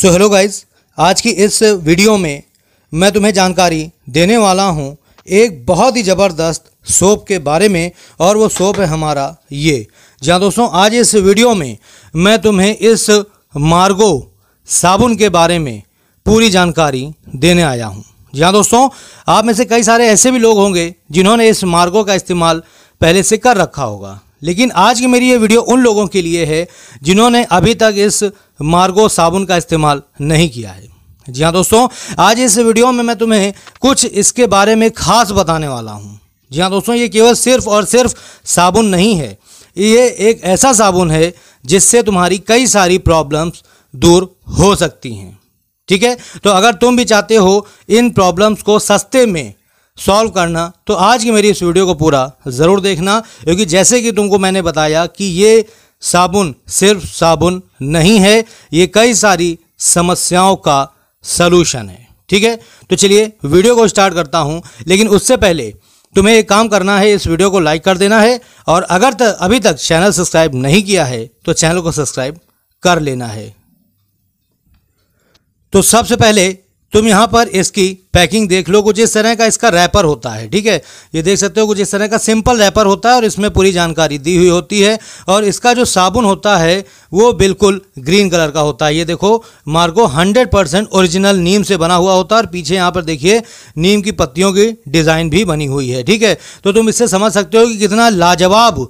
so hello guys आज की इस वीडियो में मैं तुम्हें जानकारी देने वाला हूँ एक बहुत ही ज़बरदस्त सोप के बारे में और वो सोप है हमारा ये जहाँ दोस्तों आज इस वीडियो में मैं तुम्हें इस मार्गो साबुन के बारे में पूरी जानकारी देने आया हूँ जहाँ दोस्तों आप में से कई सारे ऐसे भी लोग होंगे जिन्होंने इस मार्गो का इस्तेमाल पहले से कर रखा होगा लेकिन आज की मेरी ये वीडियो उन लोगों के लिए है जिन्होंने अभी तक इस मार्गो साबुन का इस्तेमाल नहीं किया है जी हाँ दोस्तों आज इस वीडियो में मैं तुम्हें कुछ इसके बारे में खास बताने वाला हूँ जी हाँ दोस्तों ये केवल सिर्फ और सिर्फ साबुन नहीं है ये एक ऐसा साबुन है जिससे तुम्हारी कई सारी प्रॉब्लम्स दूर हो सकती हैं ठीक है तो अगर तुम भी चाहते हो इन प्रॉब्लम्स को सस्ते में सॉल्व करना तो आज की मेरी इस वीडियो को पूरा ज़रूर देखना क्योंकि जैसे कि तुमको मैंने बताया कि ये साबुन सिर्फ साबुन नहीं है ये कई सारी समस्याओं का सलूशन है ठीक है तो चलिए वीडियो को स्टार्ट करता हूँ लेकिन उससे पहले तुम्हें एक काम करना है इस वीडियो को लाइक कर देना है और अगर तक अभी तक चैनल सब्सक्राइब नहीं किया है तो चैनल को सब्सक्राइब कर लेना है तो सबसे पहले तुम यहाँ पर इसकी पैकिंग देख लो कुछ इस तरह का इसका रैपर होता है ठीक है ये देख सकते हो कुछ इस तरह का सिंपल रैपर होता है और इसमें पूरी जानकारी दी हुई होती है और इसका जो साबुन होता है वो बिल्कुल ग्रीन कलर का होता है ये देखो मार्गो 100 परसेंट ओरिजिनल नीम से बना हुआ होता है और पीछे यहाँ पर देखिए नीम की पत्तियों की डिज़ाइन भी बनी हुई है ठीक है तो तुम इससे समझ सकते हो कि कितना लाजवाब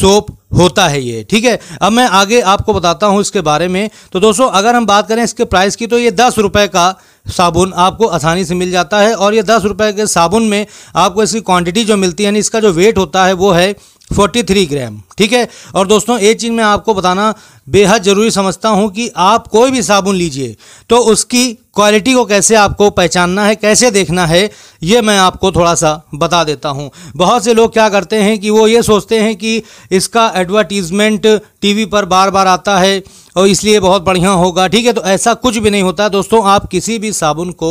सोप होता है ये ठीक है अब मैं आगे आपको बताता हूँ इसके बारे में तो दोस्तों अगर हम बात करें इसके प्राइस की तो ये दस रुपये का साबुन आपको आसानी से मिल जाता है और ये दस रुपये के साबुन में आपको इसकी क्वांटिटी जो मिलती है यानी इसका जो वेट होता है वो है फोर्टी थ्री ग्राम ठीक है और दोस्तों एक चीज़ मैं आपको बताना बेहद ज़रूरी समझता हूँ कि आप कोई भी साबुन लीजिए तो उसकी क्वालिटी को कैसे आपको पहचानना है कैसे देखना है ये मैं आपको थोड़ा सा बता देता हूँ बहुत से लोग क्या करते हैं कि वो ये सोचते हैं कि इसका एडवर्टीज़मेंट टीवी पर बार बार आता है और इसलिए बहुत बढ़िया होगा ठीक है तो ऐसा कुछ भी नहीं होता दोस्तों आप किसी भी साबुन को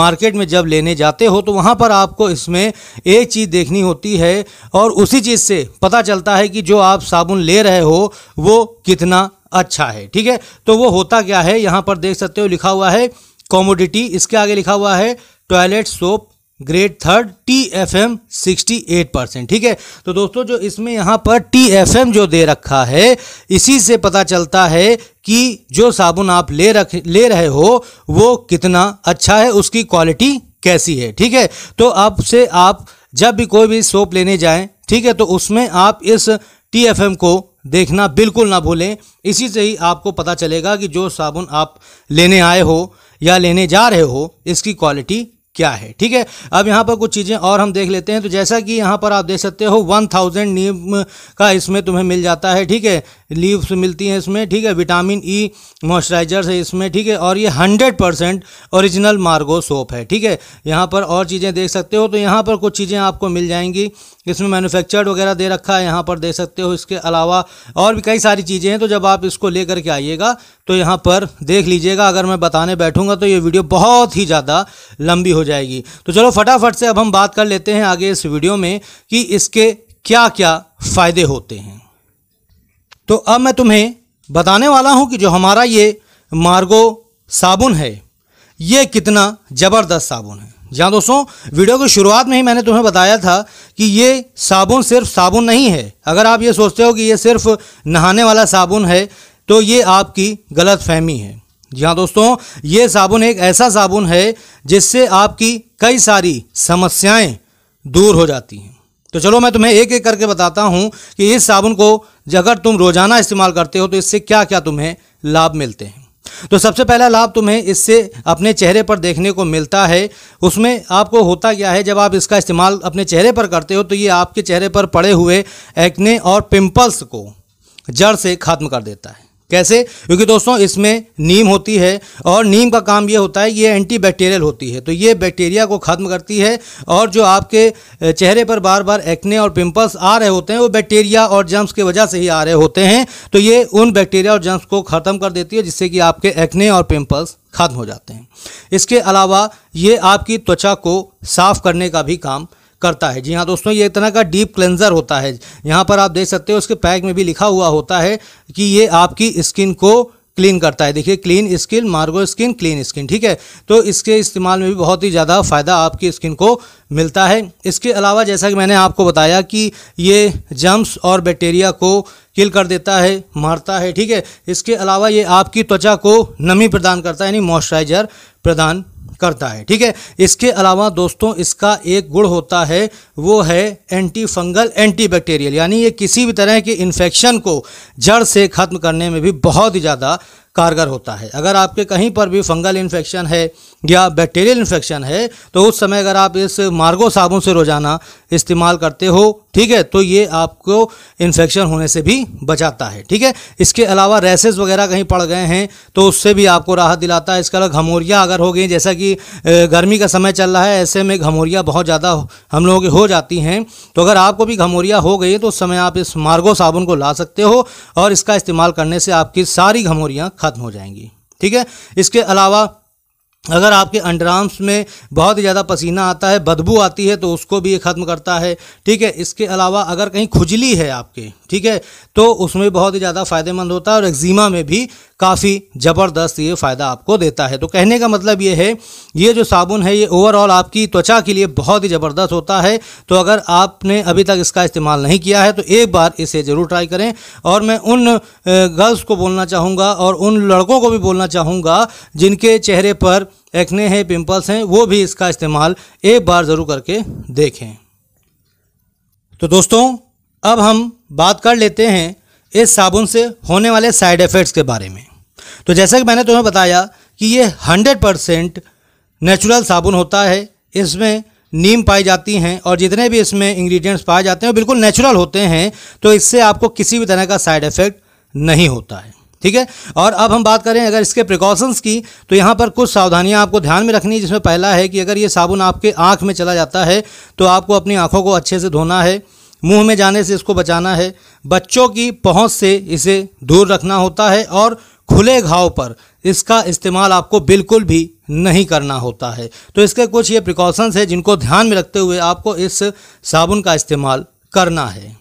मार्केट में जब लेने जाते हो तो वहाँ पर आपको इसमें एक चीज़ देखनी होती है और उसी चीज़ से पता चलता है कि जो आप साबुन ले रहे हो वो कितना अच्छा है ठीक है तो वो होता क्या है यहाँ पर देख सकते हो लिखा हुआ है कॉमोडिटी इसके आगे लिखा हुआ है toilet soap grade third T F M sixty eight percent ठीक है तो दोस्तों जो इसमें यहाँ पर टी एफ एम जो दे रखा है इसी से पता चलता है कि जो साबुन आप ले रख ले रहे हो वो कितना अच्छा है उसकी क्वालिटी कैसी है ठीक है तो अब से आप जब भी कोई भी सोप लेने जाएं ठीक है तो उसमें आप इस टी एफ एम को देखना बिल्कुल ना भूलें इसी से ही आपको पता चलेगा कि जो साबुन आप लेने आए हो या लेने जा रहे हो इसकी क्वालिटी क्या है ठीक है अब यहाँ पर कुछ चीज़ें और हम देख लेते हैं तो जैसा कि यहाँ पर आप देख सकते हो वन थाउजेंड नीम का इसमें तुम्हें मिल जाता है ठीक है लीव्स मिलती हैं इसमें ठीक है विटामिन ई e, मॉइस्चराइजर है इसमें ठीक है और ये hundred percent original Margo soap है ठीक है यहाँ पर और चीज़ें देख सकते हो तो यहाँ पर कुछ चीज़ें आपको मिल जाएंगी इसमें मैन्युफैक्चर्ड वगैरह दे रखा है यहाँ पर देख सकते हो इसके अलावा और भी कई सारी चीज़ें हैं तो जब आप इसको ले करके आइएगा तो यहाँ पर देख लीजिएगा अगर मैं बताने बैठूंगा तो ये वीडियो बहुत ही ज़्यादा लंबी हो जाएगी तो चलो फटाफट से अब हम बात कर लेते हैं आगे इस वीडियो में कि इसके क्या क्या फ़ायदे होते हैं तो अब मैं तुम्हें बताने वाला हूँ कि जो हमारा ये मार्गो साबुन है ये कितना ज़बरदस्त साबुन है जहाँ दोस्तों वीडियो की शुरुआत में ही मैंने तुम्हें बताया था कि ये साबुन सिर्फ साबुन नहीं है अगर आप ये सोचते हो कि ये सिर्फ नहाने वाला साबुन है तो ये आपकी गलत फहमी है जी हाँ दोस्तों ये साबुन एक ऐसा साबुन है जिससे आपकी कई सारी समस्याएं दूर हो जाती हैं तो चलो मैं तुम्हें एक एक करके बताता हूँ कि इस साबुन को अगर तुम रोज़ाना इस्तेमाल करते हो तो इससे क्या क्या तुम्हें लाभ मिलते हैं तो सबसे पहला लाभ तुम्हें इससे अपने चेहरे पर देखने को मिलता है उसमें आपको होता क्या है जब आप इसका इस्तेमाल अपने चेहरे पर करते हो तो ये आपके चेहरे पर पड़े हुए एक्ने और पिंपल्स को जड़ से ख़त्म कर देता है कैसे क्योंकि दोस्तों इसमें नीम होती है और नीम का काम ये होता है ये एंटी बैक्टीरियल होती है तो ये बैक्टीरिया को ख़त्म करती है और जो आपके चेहरे पर बार बार एक्ने और पिंपल्स आ रहे होते हैं वो बैक्टीरिया और जम्स की वजह से ही आ रहे होते हैं तो ये उन बैक्टीरिया और जम्स को ख़त्म कर देती है जिससे कि आपके एक्ने और पिम्पल्स ख़त्म हो जाते हैं इसके अलावा ये आपकी त्वचा को साफ़ करने का भी काम करता है जी हाँ दोस्तों ये एक तरह का डीप क्लेंजर होता है यहाँ पर आप देख सकते हो उसके पैक में भी लिखा हुआ होता है कि ये आपकी स्किन को क्लीन करता है देखिए clean skin Margo skin clean skin ठीक है तो इसके इस्तेमाल में भी बहुत ही ज़्यादा फ़ायदा आपकी स्किन को मिलता है इसके अलावा जैसा कि मैंने आपको बताया कि ये जम्स और बैक्टीरिया को किल कर देता है मारता है ठीक है इसके अलावा ये आपकी त्वचा को नमी प्रदान करता है यानी मॉइस्चराइजर प्रदान करता है ठीक है इसके अलावा दोस्तों इसका एक गुण होता है वो है एंटी फंगल एंटी बैक्टीरियल यानी ये किसी भी तरह के इन्फेक्शन को जड़ से ख़त्म करने में भी बहुत ही ज़्यादा कारगर होता है अगर आपके कहीं पर भी फंगल इन्फेक्शन है या बैक्टीरियल इन्फेक्शन है तो उस समय अगर आप इस मार्गो साबुन से रोज़ाना इस्तेमाल करते हो ठीक है तो ये आपको इन्फेक्शन होने से भी बचाता है ठीक है इसके अलावा रेसेस वगैरह कहीं पड़ गए हैं तो उससे भी आपको राहत दिलाता है इसके अलावा घमोरिया अगर हो गई जैसा कि गर्मी का समय चल रहा है ऐसे में घमोरिया बहुत ज़्यादा हम लोगों की हो जाती हैं तो अगर आपको भी घमोरिया हो गई तो उस समय आप इस मार्गो साबुन को ला सकते हो और इसका इस्तेमाल करने से आपकी सारी घमोरियाँ ख़त्म हो जाएंगी ठीक है इसके अलावा अगर आपके अंडर आर्म्स में बहुत ही ज़्यादा पसीना आता है बदबू आती है तो उसको भी ये ख़त्म करता है ठीक है इसके अलावा अगर कहीं खुजली है आपके ठीक है तो उसमें बहुत ही ज़्यादा फायदेमंद होता है और एक्जिमा में भी काफ़ी ज़बरदस्त ये फ़ायदा आपको देता है तो कहने का मतलब ये है ये जो साबुन है ये ओवरऑल आपकी त्वचा के लिए बहुत ही ज़बरदस्त होता है तो अगर आपने अभी तक इसका इस्तेमाल नहीं किया है तो एक बार इसे ज़रूर ट्राई करें और मैं उन गर्ल्स को बोलना चाहूँगा और उन लड़कों को भी बोलना चाहूँगा जिनके चेहरे पर एक्ने हैं पिंपल्स हैं वो भी इसका इस्तेमाल एक बार ज़रूर करके देखें तो दोस्तों अब हम बात कर लेते हैं इस साबुन से होने वाले साइड इफ़ेक्ट्स के बारे में तो जैसा कि मैंने तुम्हें बताया कि ये हंड्रेड परसेंट नेचुरल साबुन होता है इसमें नीम पाई जाती हैं और जितने भी इसमें इंग्रेडिएंट्स पाए जाते हैं वो बिल्कुल नेचुरल होते हैं तो इससे आपको किसी भी तरह का साइड इफ़ेक्ट नहीं होता है ठीक है और अब हम बात करें अगर इसके प्रिकॉशंस की तो यहाँ पर कुछ सावधानियाँ आपको ध्यान में रखनी है जिसमें पहला है कि अगर ये साबुन आपके आँख में चला जाता है तो आपको अपनी आँखों को अच्छे से धोना है मुंह में जाने से इसको बचाना है बच्चों की पहुंच से इसे दूर रखना होता है और खुले घाव पर इसका इस्तेमाल आपको बिल्कुल भी नहीं करना होता है तो इसके कुछ ये प्रिकॉशंस हैं जिनको ध्यान में रखते हुए आपको इस साबुन का इस्तेमाल करना है